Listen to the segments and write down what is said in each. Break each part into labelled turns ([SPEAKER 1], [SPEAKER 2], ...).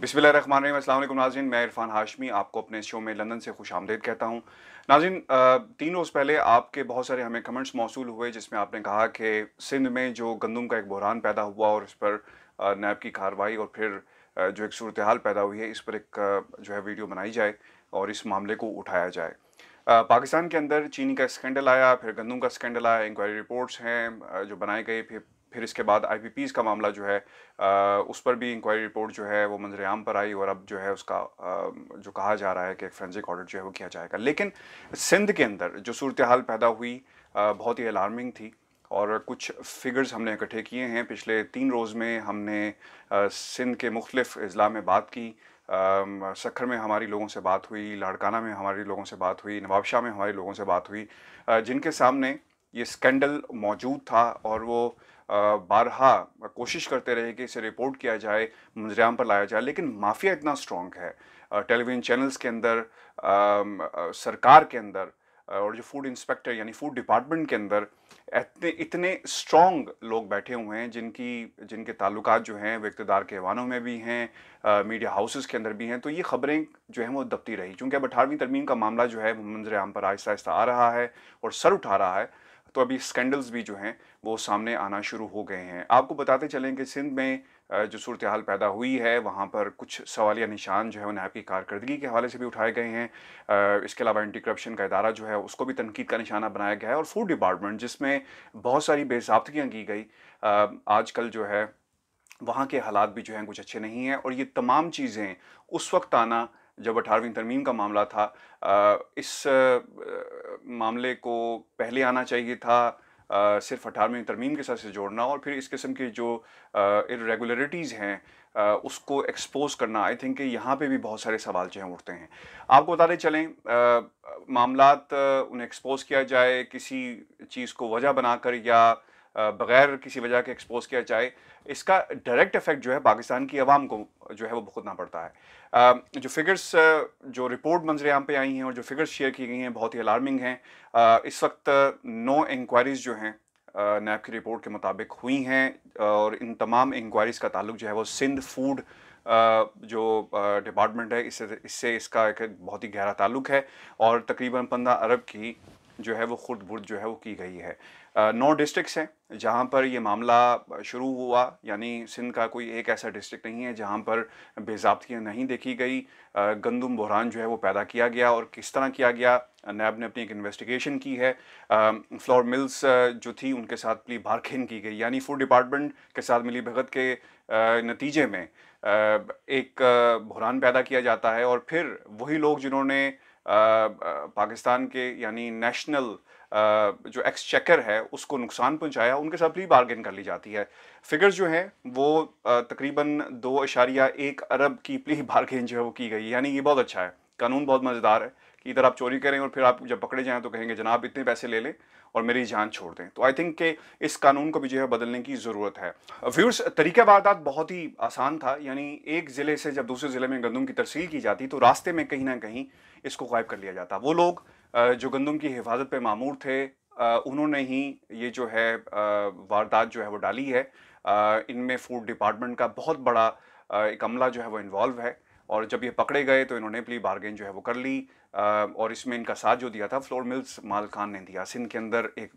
[SPEAKER 1] बिस्मिल नाजिन मैं इरफान हाशमी आपको अपने शो में लंदन से खुश आमदेद कहता हूँ नाजिन तीन रोज़ पहले आपके बहुत सारे हमें कमेंट्स मौसू हुए जिसमें आपने कहा कि सिंध में जो गंदम का एक बहरान पैदा हुआ और इस पर नैब की कार्रवाई और फिर जो एक सूरत हाल पैदा हुई है इस पर एक जो है वीडियो बनाई जाए और इस मामले को उठाया जाए पाकिस्तान के अंदर चीनी का स्कैंडल आया फिर गंदम का स्कैंडल आया इंक्वायरी रिपोर्ट्स हैं जो बनाए गए फिर फिर इसके बाद आई का मामला जो है आ, उस पर भी इंक्वायरी रिपोर्ट जो है वो मंजरेआम पर आई और अब जो है उसका आ, जो कहा जा रहा है कि फ्रेंसिक ऑडिट जो है वो किया जाएगा लेकिन सिंध के अंदर जो सूरत हाल पैदा हुई आ, बहुत ही अलार्मिंग थी और कुछ फिगर्स हमने इकट्ठे किए हैं पिछले तीन रोज़ में हमने सिंध के मुख्तफ़ अजला में बात की सखर में हमारी लोगों से बात हुई लाड़काना में हमारे लोगों से बात हुई नवाबशाह में हमारे लोगों से बात हुई जिनके सामने ये स्कैंडल मौजूद था और वो बारहा कोशिश करते रहे कि इसे रिपोर्ट किया जाए मंजरेआम पर लाया जाए लेकिन माफिया इतना स्ट्रांग है टेलीविज़न चैनल्स के अंदर सरकार के अंदर और जो फूड इंस्पेक्टर यानी फूड डिपार्टमेंट के अंदर इतने इतने स्ट्रॉन्ग लोग बैठे हुए हैं जिनकी जिनके ताल्लुक जो हैं वो इकतदार के ऐवानों में भी हैं मीडिया हाउसेस के अंदर भी हैं तो ये खबरें जो हैं वो दबती रही चूँकि अब अठारहवीं तरमीम का मामला जो है मंजर आम पर आहिस्ता आहिस्ता आ रहा है और सर उठा रहा है तो अभी स्कैंडल्स भी जो हैं वो सामने आना शुरू हो गए हैं आपको बताते चलें कि सिंध में जो सूरत हाल पैदा हुई है वहाँ पर कुछ सवालिया निशान जो है उन्हें आपकी कारकर्दगी के हवाले से भी उठाए गए हैं इसके अलावा एंटी करप्शन का इदारा जो है उसको भी तनकीद का निशाना बनाया गया है और फूड डिपार्टमेंट जिसमें बहुत सारी बेजाबतगियाँ की गई आज कल जो है वहाँ के हालात भी जो हैं कुछ अच्छे नहीं हैं और ये तमाम चीज़ें उस वक्त आना जब अठारहवीं तरमीम का मामला था इस मामले को पहले आना चाहिए था सिर्फ अठारहवीं तरमीम के साथ से जोड़ना और फिर इस किस्म की जो इरेगुलरिटीज़ हैं उसको एक्सपोज करना आई थिंक यहाँ पे भी बहुत सारे सवाल जो हैं उठते हैं आपको बताते चलें मामला उन्हें एक्सपोज किया जाए किसी चीज़ को वजह बनाकर या बगैर किसी वजह के एक्सपोज किया जाए इसका डायरेक्ट इफेक्ट जो है पाकिस्तान की आवाम को जो है वो भुगतना पड़ता है Um, जो फिगर्स uh, जो रिपोर्ट यहाँ पे आई हैं और जो फिगर्स शेयर की गई हैं बहुत ही अलार्मिंग हैं uh, इस वक्त uh, नो इंक्वायरीज़ जो हैं नैब की रिपोर्ट के मुताबिक हुई हैं और इन तमाम इंक्वायरीज़ का ताल्लुक जो है वो सिंध फूड जो डिपार्टमेंट है इससे इससे इसका एक बहुत ही गहरा ताल्लुक है और तकरीबन पंद्रह अरब की जो है वो खुद बुर्द जो है वो की गई है नौ डिस्ट्रिक्ट्स हैं जहाँ पर ये मामला शुरू हुआ यानी सिंध का कोई एक ऐसा डिस्ट्रिक्ट नहीं है जहाँ पर बेजाबतियाँ नहीं देखी गई गंदम बहरान जो है वो पैदा किया गया और किस तरह किया गया नैब ने अपनी एक इन्वेस्टिगेशन की है फ्लोर मिल्स जो थी उनके साथ प्ली बारखेन की गई यानी फूड डिपार्टमेंट के साथ मिली भगत के नतीजे में एक बहरान पैदा किया जाता है और फिर वही लोग जिन्होंने पाकिस्तान के यानी नेशनल जो एक्सचेकर है उसको नुकसान पहुंचाया उनके साथ भी बार्गेन कर ली जाती है फिगर्स जो हैं वो तकरीबन दो अशारिया एक अरब की प्ली बार्गेन जो है वो की गई यानी ये बहुत अच्छा है कानून बहुत मज़ेदार है कि इधर आप चोरी करें और फिर आप जब पकड़े जाएँ तो कहेंगे जनाब इतने पैसे ले लें और मेरी जान छोड़ दें तो आई थिंक के इस कानून को भी जो है बदलने की ज़रूरत है व्यूर्स तरीका वारदात बहुत ही आसान था यानी एक ज़िले से जब दूसरे ज़िले में गंदम की तरसील की जाती तो रास्ते में कहीं ना कहीं इसको गायब कर लिया जाता वो लोग जो गंदम की हिफाजत पे मामूर थे उन्होंने ही ये जो है वारदात जो है वो डाली है इनमें फूड डिपार्टमेंट का बहुत बड़ा एक अमला जो है वो इन्वॉल्व है और जब ये पकड़े गए तो इन्होंने प्ली बारगेन जो है वो कर ली और इसमें इनका साथ जो दिया था फ्लोर मिल्स माल खान ने दिया सिंध के अंदर एक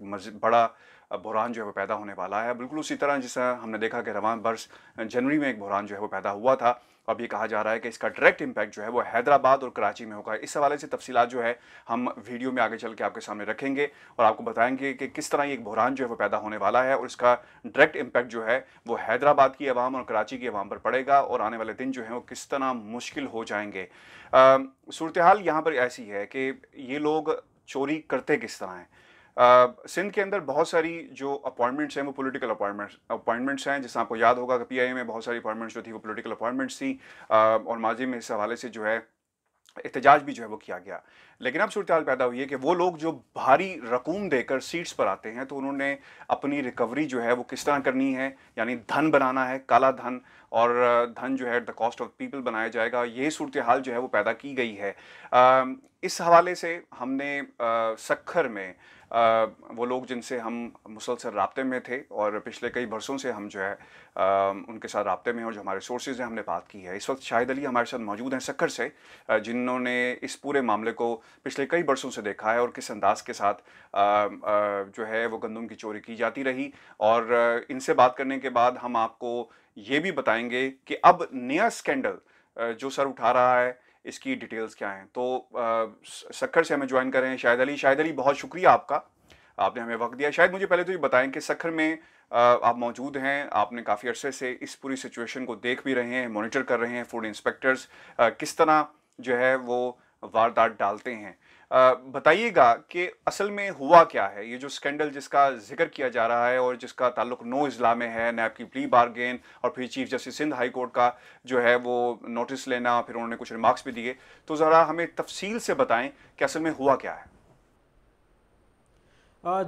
[SPEAKER 1] बड़ा बहरान जो है वो पैदा होने वाला है बिल्कुल उसी तरह जिस हमने देखा कि रवान बर्स जनवरी में एक बहरान जो है वो पैदा हुआ था तो अब ये कहा जा रहा है कि इसका डायरेक्ट इम्पैक्ट जो है वो हैदराबाद और कराची में होगा इस हवाले से तफसीत जो है हम वीडियो में आगे चल के आपके सामने रखेंगे और आपको बताएंगे कि किस तरह ये एक बहरान जो है वो पैदा होने वाला है और इसका डायरेक्ट इम्पैक्ट जो है वो हैदराबाद की आवाम और कराची की आवाम पर पड़ेगा और आने वाले दिन जो है वो किस तरह मुश्किल हो जाएंगे सूरत हाल यहाँ पर ऐसी है कि ये लोग चोरी करते किस तरह हैं सिंध के अंदर बहुत सारी जो अपॉइंटमेंट्स हैं वो पॉलिटिकल अपॉइंटमेंट्स अपॉइंटमेंट्स हैं जैसे आपको याद होगा कि पीआईए में बहुत सारी अपॉइंटमेंट्स जो थी वो पॉलिटिकल अपॉइंटमेंट्स थी और माजी में इस हवाले से जो है एहतजाज भी जो है वो किया गया लेकिन अब सूरत पैदा हुई है कि वो लोग जो भारी रकूम देकर सीट्स पर आते हैं तो उन्होंने अपनी रिकवरी जो है वो किस तरह करनी है यानी धन बनाना है काला धन और धन जो है द कॉस्ट ऑफ पीपल बनाया जाएगा ये सूरत हाल जो है वो पैदा की गई है इस हवाले से हमने सखर में आ, वो लोग जिनसे हम मुसलसल रबते में थे और पिछले कई बरसों से हम जो है आ, उनके साथ रबते में और जो हमारे सोर्सेज हैं हमने बात की है इस वक्त शाहिद अली हमारे साथ मौजूद हैं सक्कर से जिन्होंने इस पूरे मामले को पिछले कई बरसों से देखा है और किस अंदाज के साथ आ, जो है वो गंदम की चोरी की जाती रही और इनसे बात करने के बाद हम आपको ये भी बताएंगे कि अब नया स्कैंडल जो सर उठा रहा है इसकी डिटेल्स क्या हैं तो सखर से हमें ज्वाइन करें शाहिद अली शाहिद अली बहुत शुक्रिया आपका आपने हमें वक्त दिया शायद मुझे पहले तो ये बताएं कि सखर में आप मौजूद हैं आपने काफ़ी अरसे से इस पूरी सिचुएशन को देख भी रहे हैं मॉनिटर कर रहे हैं फूड इंस्पेक्टर्स किस तरह जो है वो वारदात डालते हैं बताइएगा कि असल में हुआ क्या है ये जो स्कैंडल जिसका जिक्र किया जा रहा है और जिसका ताल्लुक नो इजला में है नैब की प्ली बारगेन और फिर chief justice Sindh high court का जो है वो नोटिस लेना फिर उन्होंने कुछ रिमार्क्स भी दिए तो ज़रा हमें तफसील से बताएं कि असल में हुआ क्या है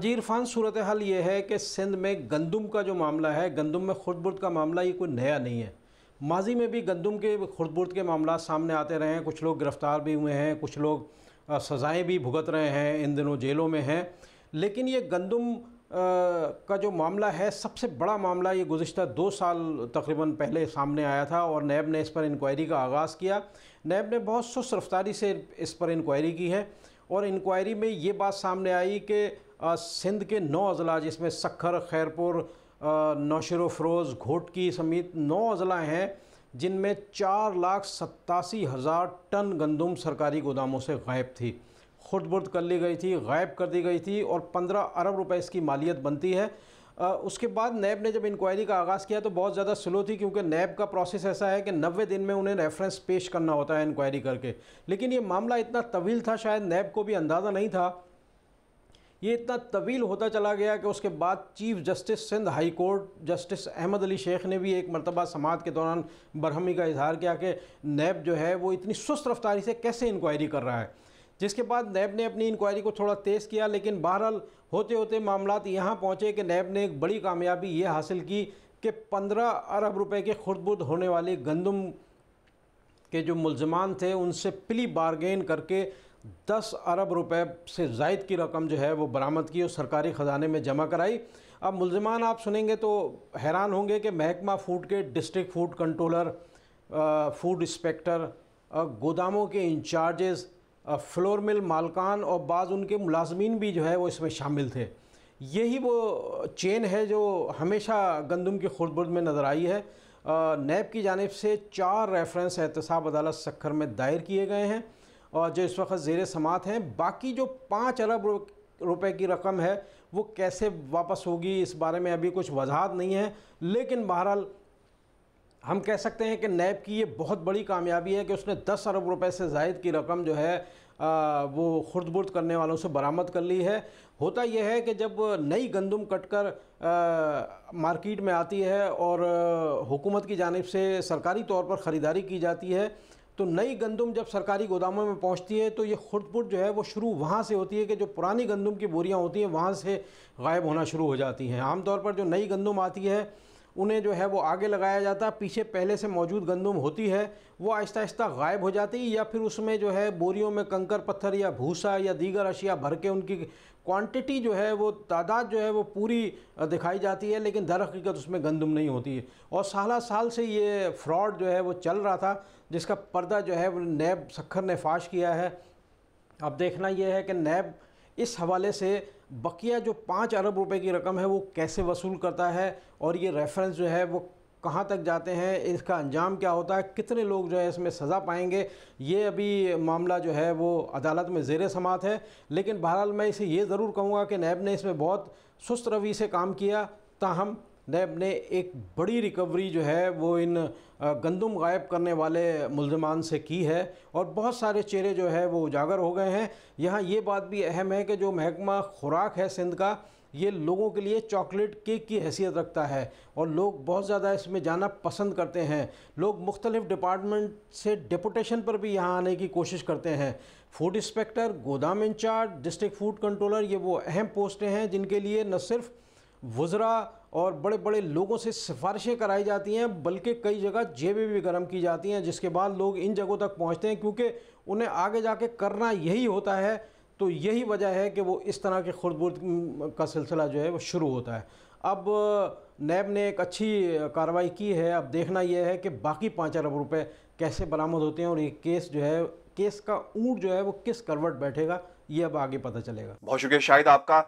[SPEAKER 2] जी इरफान सूरत हाल ये है कि सिंध में गंदम का जो मामला है गंदम में खुर्दबुर्द का मामला ये कोई नया नहीं है माजी में भी गंदम के खुरदबुर्द के मामला सामने आते रहे हैं कुछ लोग गिरफ़्तार भी हुए हैं कुछ लोग सज़ाएं भी भुगत रहे हैं इन दिनों जेलों में हैं लेकिन ये गंदम का जो मामला है सबसे बड़ा मामला ये गुज्त दो साल तकरीबन पहले सामने आया था और नैब ने इस पर इंक्वायरी का आगाज़ किया नैब ने बहुत सुस्त रफ्तारी से इस पर इंक्वायरी की है और इंक्वायरी में ये बात सामने आई कि सिंध के नौ अजला जिसमें सखर खैरपुर नौशर फरोज़ घोटकी समेत नौ अजला हैं जिनमें चार लाख सत्तासी हज़ार टन गंदम सरकारी गोदामों से गायब थी बुर्द कर ली गई थी गायब कर दी गई थी और पंद्रह अरब रुपए इसकी मालियत बनती है उसके बाद नैब ने जब इंक्वायरी का आगाज़ किया तो बहुत ज़्यादा स्लो थी क्योंकि नैब का प्रोसेस ऐसा है कि नब्बे दिन में उन्हें रेफरेंस पेश करना होता है इंक्वायरी करके लेकिन ये मामला इतना तवील था शायद नैब को भी अंदाज़ा नहीं था ये इतना तवील होता चला गया कि उसके बाद chief justice Sindh high court justice Ahmed Ali Sheikh ने भी एक मरतबा समात के दौरान बरहमी का इजहार किया कि नैब जो है वो इतनी सुस्त रफ्तारी से कैसे इंक्वायरी कर रहा है जिसके बाद नैब ने अपनी इंक्वायरी को थोड़ा तेज़ किया लेकिन बहरहाल होते होते मामला यहाँ पहुँचे कि नैब ने एक बड़ी कामयाबी ये हासिल की कि पंद्रह अरब रुपये के खुर्दबुद होने वाले गंदम के जो मुलजमान थे उनसे प्ली बारगेन करके दस अरब रुपए से जायद की रकम जो है वो बरामद की और सरकारी ख़जाने में जमा कराई अब मुलजमान आप सुनेंगे तो हैरान होंगे कि महकमा फूड के district food controller food inspector गोदामों के इंचार्जेस फ्लोर मिल मालकान और बाज़ उनके मुलाजमीन भी जो है वो इसमें शामिल थे यही वो चेन है जो हमेशा गंदम की खुर्दबुर्द में नज़र आई है नैब की जानब से चार रेफरेंस एहतसाब अदालत सखर में दायर किए गए हैं और जो इस वक्त ज़ेर समात हैं बाकी जो पाँच अरब रुपए की रकम है वो कैसे वापस होगी इस बारे में अभी कुछ वजाहत नहीं है लेकिन बहरहाल हम कह सकते हैं कि नैब की ये बहुत बड़ी कामयाबी है कि उसने 10 अरब रुपए से जायद की रकम जो है आ, वो बुर्द करने वालों से बरामद कर ली है होता यह है कि जब नई गंदम कटकर मार्केट में आती है और हुकूमत की जानब से सरकारी तौर पर ख़रीदारी की जाती है तो नई गंदम जब सरकारी गोदामों में पहुंचती है तो ये खुटपुट जो है वो शुरू वहाँ से होती है कि जो पुरानी गंदम की बोरियाँ होती हैं वहाँ से गायब होना शुरू हो जाती हैं आमतौर पर जो नई गंदम आती है उन्हें जो है वो आगे लगाया जाता है पीछे पहले से मौजूद गंदम होती है वो आहिस्ता आहिस्ता गायब हो जाती है या फिर उसमें जो है बोरियों में कंकर पत्थर या भूसा या दीगर अशिया भर के उनकी क्वांटिटी जो है वो तादाद जो है वो पूरी दिखाई जाती है लेकिन दर हकीकत उसमें गंदम नहीं होती है और साल साल से ये फ्रॉड जो है वो चल रहा था जिसका पर्दा जो है वो नैब सखर ने फाश किया है अब देखना यह है कि नैब इस हवाले से बकिया जो पाँच अरब रुपए की रकम है वो कैसे वसूल करता है और ये रेफरेंस जो है वो कहाँ तक जाते हैं इसका अंजाम क्या होता है कितने लोग जो है इसमें सज़ा पाएंगे ये अभी मामला जो है वो अदालत में जेर समात है लेकिन बहरहाल मैं इसे ये ज़रूर कहूँगा कि नैब ने इसमें बहुत सुस्त रवि से काम किया ताहम नैब ने एक बड़ी रिकवरी जो है वो इन गंदम गायब करने वाले मुलजमान से की है और बहुत सारे चेहरे जो है वो उजागर हो गए हैं यहाँ ये बात भी अहम है कि जो महकमा खुराक है सिंध का ये लोगों के लिए चॉकलेट केक की हैसियत रखता है और लोग बहुत ज़्यादा इसमें जाना पसंद करते हैं लोग मुख्तलिफ़ डिपार्टमेंट से डिपुटेशन पर भी यहाँ आने की कोशिश करते हैं फूड इंस्पेक्टर गोदाम इंचार्ज डिस्ट्रिक्ट फूड कंट्रोलर ये वो अहम पोस्टें हैं जिनके लिए न सिर्फ वज़रा और बड़े बड़े लोगों से सिफारिशें कराई जाती हैं बल्कि कई जगह जेबें भी गर्म की जाती हैं जिसके बाद लोग इन जगहों तक पहुंचते हैं क्योंकि उन्हें आगे जाके करना यही होता है तो यही वजह है कि वो इस तरह के खुर्दबुर्द का सिलसिला जो है वो शुरू होता है अब नैब ने एक अच्छी कार्रवाई की है अब देखना यह है कि बाकी पाँच अरब रुपये कैसे बरामद होते हैं और ये केस जो है केस का ऊँट जो है वो किस करवट बैठेगा ये अब आगे पता चलेगा
[SPEAKER 1] बहुत शुक्रिया शायद आपका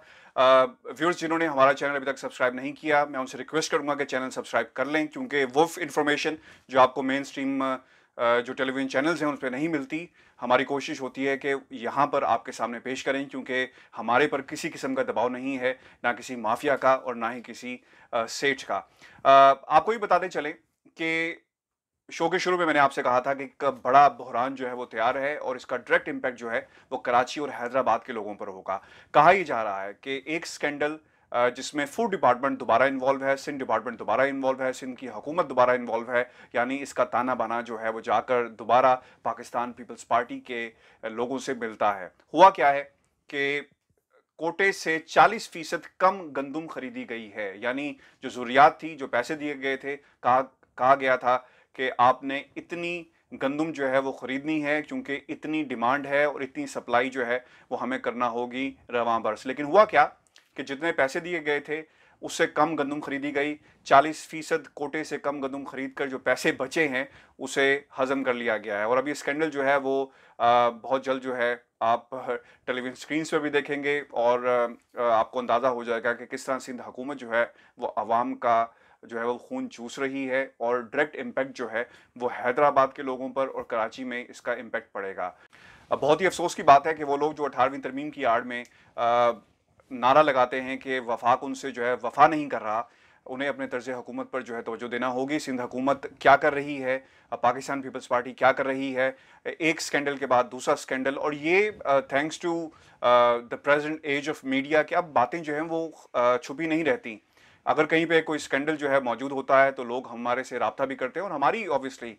[SPEAKER 1] व्यूअर्स जिन्होंने हमारा चैनल अभी तक सब्सक्राइब नहीं किया मैं उनसे रिक्वेस्ट करूंगा कि चैनल सब्सक्राइब कर लें क्योंकि वो इन्फॉर्मेशन जो आपको मेन स्ट्रीम जो टेलीविज़न चैनल्स हैं उन पर नहीं मिलती हमारी कोशिश होती है कि यहाँ पर आपके सामने पेश करें क्योंकि हमारे पर किसी किस्म का दबाव नहीं है ना किसी माफिया का और ना ही किसी सेठ का आपको ये बताते चलें कि शो के शुरू में मैंने आपसे कहा था कि एक बड़ा बहरान जो है वो तैयार है और इसका डायरेक्ट इम्पैक्ट जो है वो कराची और हैदराबाद के लोगों पर होगा कहा ही जा रहा है कि एक स्कैंडल जिसमें फूड डिपार्टमेंट दोबारा इन्वॉल्व है सिंध डिपार्टमेंट दोबारा इन्वॉल्व है सिंध की हुकूमत दोबारा इन्वॉल्व है यानी इसका ताना बाना जो है वो जाकर दोबारा पाकिस्तान पीपल्स पार्टी के लोगों से मिलता है हुआ क्या है कि कोटे से 40 फीसद कम गंदम खरीदी गई है यानी जो जरूरियात थी जो पैसे दिए गए थे कहा कहा गया था कि आपने इतनी गंदम जो है वो ख़रीदनी है क्योंकि इतनी डिमांड है और इतनी सप्लाई जो है वो हमें करना होगी रवा बरस लेकिन हुआ क्या कि जितने पैसे दिए गए थे उससे कम गंदम खरीदी गई 40 फीसद कोटे से कम गंदम खरीद कर जो पैसे बचे हैं उसे हज़म कर लिया गया है और अब ये स्कैंडल जो है वो बहुत जल्द जो है आप टेलीविजन स्क्रीन्स पर भी देखेंगे और आपको अंदाज़ा हो जाएगा कि किस तरह सिंध हुकूमत जो है वो आवाम का जो है वो खून चूस रही है और डायरेक्ट इम्पैक्ट जो है वो हैदराबाद के लोगों पर और कराची में इसका इम्पैक्ट पड़ेगा अब बहुत ही अफसोस की बात है कि वो लोग जो अठारहवीं तरमीम की आड़ में आ, नारा लगाते हैं कि वफाक उनसे जो है वफा नहीं कर रहा उन्हें अपने तर्ज हुकूमत पर जो है तोजो देना होगी सिंध हुकूमत क्या कर रही है पाकिस्तान पीपल्स पार्टी क्या कर रही है एक स्कैंडल के बाद दूसरा स्कैंडल और ये thanks to the present age of media कि अब बातें जो हैं वो छुपी नहीं रहती अगर कहीं पे कोई स्कैंडल जो है मौजूद होता है तो लोग हमारे से रबता भी करते हैं और हमारी ऑब्वियसली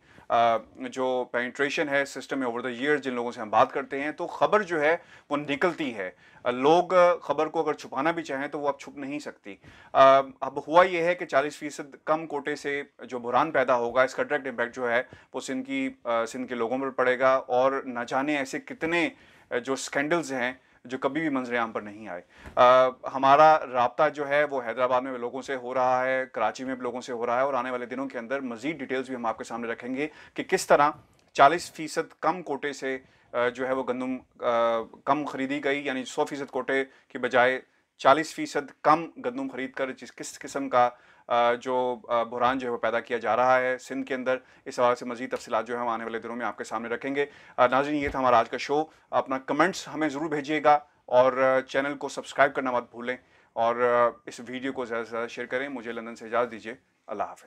[SPEAKER 1] जो पेंट्रेशन है सिस्टम में ओवर द ईयर जिन लोगों से हम बात करते हैं तो खबर जो है वो निकलती है लोग खबर को अगर छुपाना भी चाहें तो वो अब छुप नहीं सकती अब हुआ ये है कि 40 फीसद कम कोटे से जो बुरान पैदा होगा इसका डायरेक्ट इम्पैक्ट जो है वो सिंध की सिंध के लोगों पर पड़ेगा और न जाने ऐसे कितने जो स्कैंडल्स हैं जो कभी भी मंजरेआम पर नहीं आए आ, हमारा रबता जो है वो हैदराबाद में लोगों से हो रहा है कराची में लोगों से हो रहा है और आने वाले दिनों के अंदर मजीद डिटेल्स भी हम आपके सामने रखेंगे कि किस तरह चालीस फ़ीसद कम कोटे से जो है वो गंदम कम ख़रीदी गई यानी सौ फ़ीसद कोटे के बजाय चालीस फ़ीसद कम गंदम खरीद कर जिस किस किस्म का जो बहरान जो है वो पैदा किया जा रहा है सिंध के अंदर इस हवाले से मजीद तफसीत जो है हम आने वाले दिनों में आपके सामने रखेंगे नाजन ये था हमारा आज का शो अपना कमेंट्स हमें ज़रूर भेजिएगा और चैनल को सब्सक्राइब करना मत भूलें और इस वीडियो को ज़्यादा से ज़्यादा शेयर करें मुझे लंदन से इजाज़ दीजिए अल्लाह हाफ